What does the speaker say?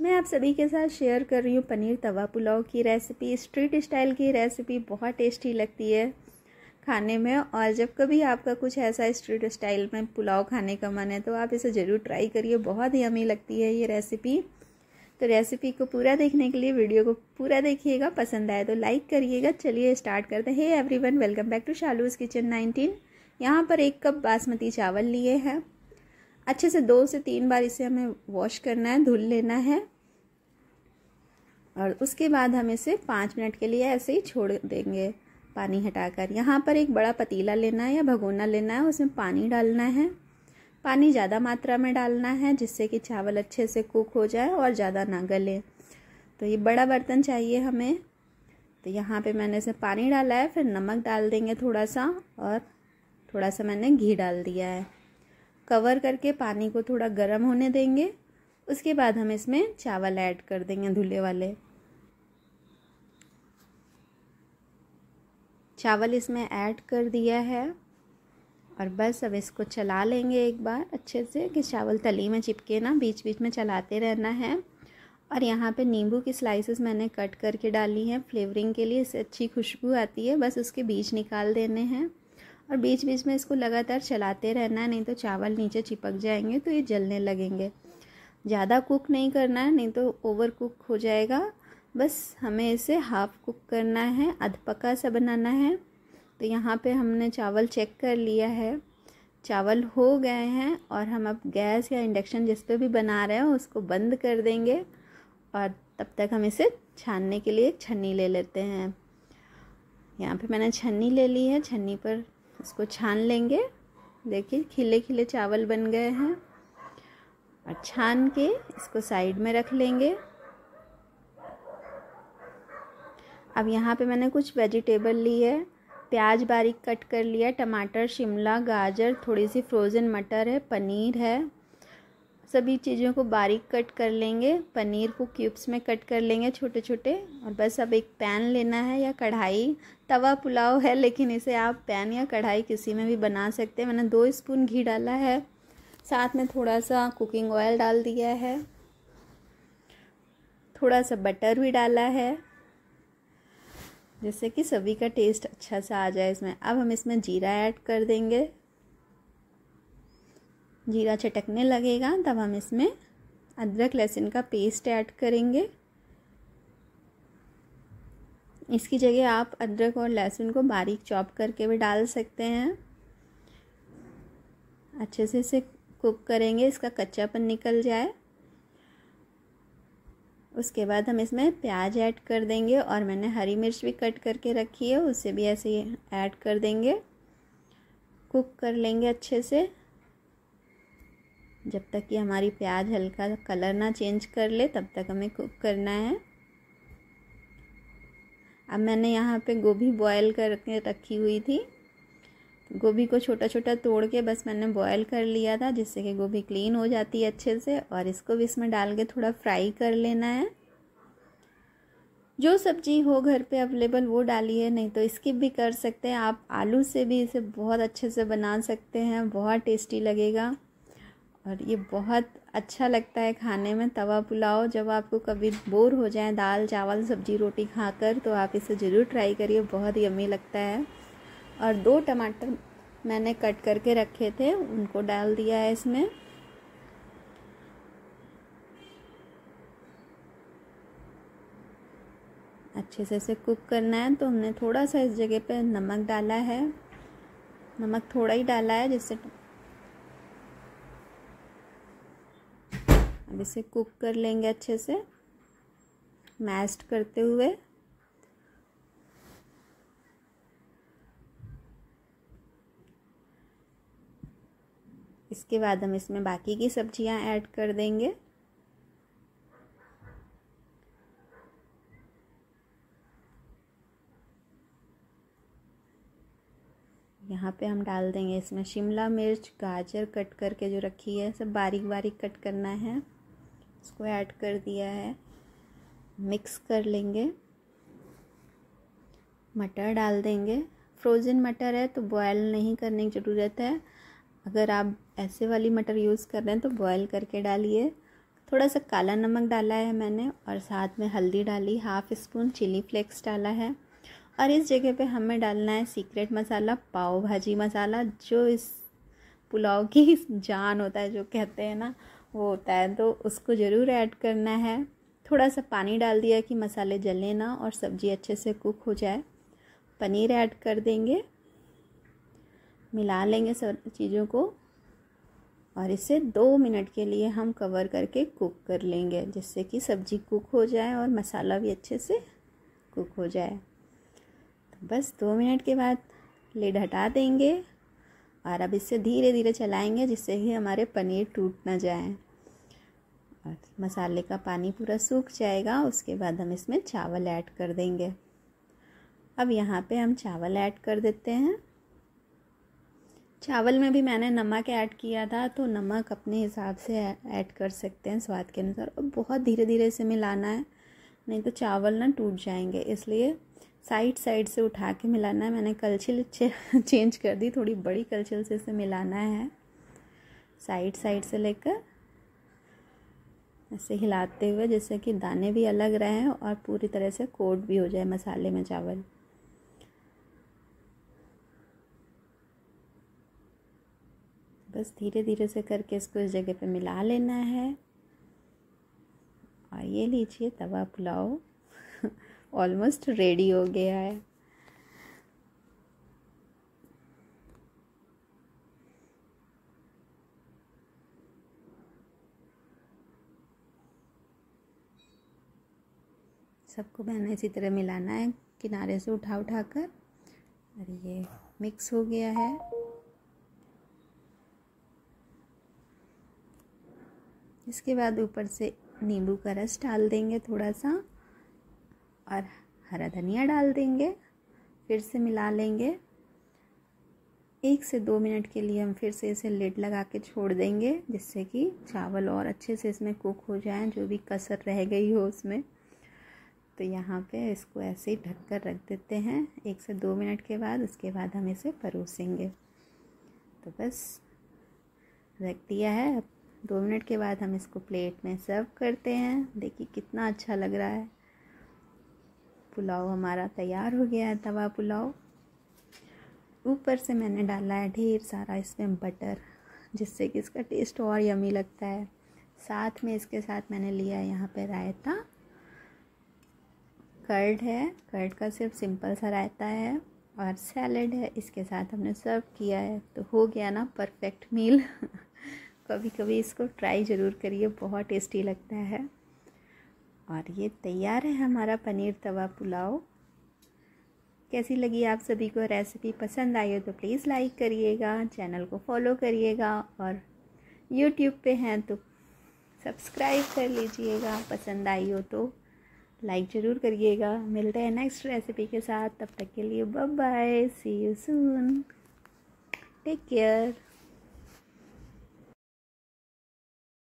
मैं आप सभी के साथ शेयर कर रही हूँ पनीर तवा पुलाव की रेसिपी स्ट्रीट स्टाइल की रेसिपी बहुत टेस्टी लगती है खाने में और जब कभी आपका कुछ ऐसा स्ट्रीट स्टाइल में पुलाव खाने का मन है तो आप इसे ज़रूर ट्राई करिए बहुत ही अमी लगती है ये रेसिपी तो रेसिपी को पूरा देखने के लिए वीडियो को पूरा देखिएगा पसंद आए तो लाइक करिएगा चलिए स्टार्ट करते हैं every everyone welcome back to Shalu's kitchen nineteen यहाँ पर एक कप बासमती चावल लिए हैं अच्छे से दो से तीन बार इसे हमें वॉश करना है धुल लेना है और उसके बाद हम इसे पाँच मिनट के लिए ऐसे ही छोड़ देंगे पानी हटाकर यहाँ पर एक बड़ा पतीला लेना है या भगोना लेना है उसमें पानी डालना है पानी ज़्यादा मात्रा में डालना है जिससे कि चावल अच्छे से कुक हो जाए और ज़्यादा ना गले तो ये बड़ा बर्तन चाहिए हमें तो यहाँ पे मैंने इसे पानी डाला है फिर नमक डाल देंगे थोड़ा सा और थोड़ा सा मैंने घी डाल दिया है कवर करके पानी को थोड़ा गर्म होने देंगे उसके बाद हम इसमें चावल ऐड कर देंगे धुले वाले चावल इसमें ऐड कर दिया है और बस अब इसको चला लेंगे एक बार अच्छे से कि चावल तली में चिपके ना बीच बीच में चलाते रहना है और यहाँ पे नींबू की स्लाइसेस मैंने कट करके डाली हैं फ्लेवरिंग के लिए इससे अच्छी खुशबू आती है बस उसके बीज निकाल देने हैं और बीच बीच में इसको लगातार चलाते रहना है नहीं तो चावल नीचे चिपक जाएंगे तो ये जलने लगेंगे ज़्यादा कुक नहीं करना है नहीं तो ओवर कुक हो जाएगा बस हमें इसे हाफ़ कुक करना है अध पका सा बनाना है तो यहाँ पे हमने चावल चेक कर लिया है चावल हो गए हैं और हम अब गैस या इंडक्शन जिस पर भी बना रहे हो उसको बंद कर देंगे और तब तक हम इसे छानने के लिए छन्नी ले लेते हैं यहाँ पे मैंने छन्नी ले ली है छन्नी पर इसको छान लेंगे देखिए खिले खिले चावल बन गए हैं और छान के इसको साइड में रख लेंगे अब यहाँ पे मैंने कुछ वेजिटेबल ली है प्याज बारीक कट कर लिया टमाटर शिमला गाजर थोड़ी सी फ्रोज़न मटर है पनीर है सभी चीज़ों को बारीक कट कर लेंगे पनीर को क्यूब्स में कट कर लेंगे छोटे छोटे और बस अब एक पैन लेना है या कढ़ाई तवा पुलाव है लेकिन इसे आप पैन या कढ़ाई किसी में भी बना सकते हैं मैंने दो स्पून घी डाला है साथ में थोड़ा सा कुकिंग ऑयल डाल दिया है थोड़ा सा बटर भी डाला है जिससे कि सभी का टेस्ट अच्छा सा आ जाए इसमें अब हम इसमें जीरा ऐड कर देंगे जीरा चटकने लगेगा तब हम इसमें अदरक लहसुन का पेस्ट ऐड करेंगे इसकी जगह आप अदरक और लहसुन को बारीक चॉप करके भी डाल सकते हैं अच्छे से इसे कुक करेंगे इसका कच्चापन निकल जाए उसके बाद हम इसमें प्याज ऐड कर देंगे और मैंने हरी मिर्च भी कट करके रखी है उसे भी ऐसे ऐड कर देंगे कुक कर लेंगे अच्छे से जब तक कि हमारी प्याज हल्का कलर ना चेंज कर ले तब तक हमें कुक करना है अब मैंने यहाँ पे गोभी बॉयल करके रखी हुई थी गोभी को छोटा छोटा तोड़ के बस मैंने बॉयल कर लिया था जिससे कि गोभी क्लीन हो जाती है अच्छे से और इसको भी इसमें डाल के थोड़ा फ्राई कर लेना है जो सब्जी हो घर पे अवेलेबल वो डालिए नहीं तो स्किप भी कर सकते हैं आप आलू से भी इसे बहुत अच्छे से बना सकते हैं बहुत टेस्टी लगेगा और ये बहुत अच्छा लगता है खाने में तवा पुलाव जब आपको कभी बोर हो जाए दाल चावल सब्जी रोटी खाकर तो आप इसे ज़रूर ट्राई करिए बहुत यमी लगता है और दो टमाटर मैंने कट करके रखे थे उनको डाल दिया है इसमें अच्छे से इसे कुक करना है तो हमने थोड़ा सा इस जगह पे नमक डाला है नमक थोड़ा ही डाला है जिससे इसे कुक कर लेंगे अच्छे से मैस्ट करते हुए इसके बाद हम इसमें बाकी की सब्जियां ऐड कर देंगे यहाँ पे हम डाल देंगे इसमें शिमला मिर्च गाजर कट करके जो रखी है सब बारीक बारीक कट करना है इसको ऐड कर दिया है मिक्स कर लेंगे मटर डाल देंगे फ्रोज़न मटर है तो बॉयल नहीं करने की ज़रूरत है अगर आप ऐसे वाली मटर यूज़ कर रहे हैं तो बॉयल करके डालिए थोड़ा सा काला नमक डाला है मैंने और साथ में हल्दी डाली हाफ़ स्पून चिली फ्लेक्स डाला है और इस जगह पे हमें डालना है सीक्रेट मसाला पाव भाजी मसाला जो इस पुलाव की जान होता है जो कहते हैं ना वो होता है तो उसको ज़रूर ऐड करना है थोड़ा सा पानी डाल दिया कि मसाले जले ना और सब्ज़ी अच्छे से कुक हो जाए पनीर ऐड कर देंगे मिला लेंगे सब चीज़ों को और इसे दो मिनट के लिए हम कवर करके कुक कर लेंगे जिससे कि सब्ज़ी कुक हो जाए और मसाला भी अच्छे से कुक हो जाए तो बस दो मिनट के बाद लेड हटा देंगे और अब इसे धीरे धीरे चलाएंगे जिससे कि हमारे पनीर टूट ना जाए और मसाले का पानी पूरा सूख जाएगा उसके बाद हम इसमें चावल ऐड कर देंगे अब यहाँ पे हम चावल ऐड कर देते हैं चावल में भी मैंने नमक ऐड किया था तो नमक अपने हिसाब से ऐड कर सकते हैं स्वाद के अनुसार और बहुत धीरे धीरे इसे मिलाना है नहीं तो चावल ना टूट जाएंगे इसलिए साइड साइड से उठा के मिलाना है मैंने कलछिल चेंज कर दी थोड़ी बड़ी कलछिल से इसे मिलाना है साइड साइड से लेकर ऐसे हिलाते हुए जिससे कि दाने भी अलग रहें और पूरी तरह से कोट भी हो जाए मसाले में चावल बस धीरे धीरे से करके इसको इस जगह पे मिला लेना है और ये लीजिए तवा पुलाव ऑलमोस्ट रेडी हो गया है सबको मैंने इसी तरह मिलाना है किनारे से उठा उठा कर और ये मिक्स हो गया है इसके बाद ऊपर से नींबू का रस डाल देंगे थोड़ा सा और हरा धनिया डाल देंगे फिर से मिला लेंगे एक से दो मिनट के लिए हम फिर से इसे लेट लगा के छोड़ देंगे जिससे कि चावल और अच्छे से इसमें कुक हो जाए जो भी कसर रह गई हो उसमें तो यहाँ पे इसको ऐसे ही ढक कर रख देते हैं एक से दो मिनट के बाद उसके बाद हम इसे परोसेंगे तो बस रख दिया है दो मिनट के बाद हम इसको प्लेट में सर्व करते हैं देखिए कितना अच्छा लग रहा है पुलाव हमारा तैयार हो गया है तवा पुलाव ऊपर से मैंने डाला है ढेर सारा इसमें बटर जिससे कि इसका टेस्ट और यमी लगता है साथ में इसके साथ मैंने लिया है यहाँ पर रायता कर्ड है कर्ड का सिर्फ सिंपल सा रायता है और सैलड है इसके साथ हमने सर्व किया है तो हो गया ना परफेक्ट मील कभी कभी इसको ट्राई ज़रूर करिए बहुत टेस्टी लगता है और ये तैयार है हमारा पनीर तवा पुलाव कैसी लगी आप सभी को रेसिपी पसंद आई हो तो प्लीज़ लाइक करिएगा चैनल को फॉलो करिएगा और यूट्यूब पे हैं तो सब्सक्राइब कर लीजिएगा पसंद आई हो तो लाइक ज़रूर करिएगा मिलते हैं नेक्स्ट रेसिपी के साथ तब तक के लिए bye bye see you soon take care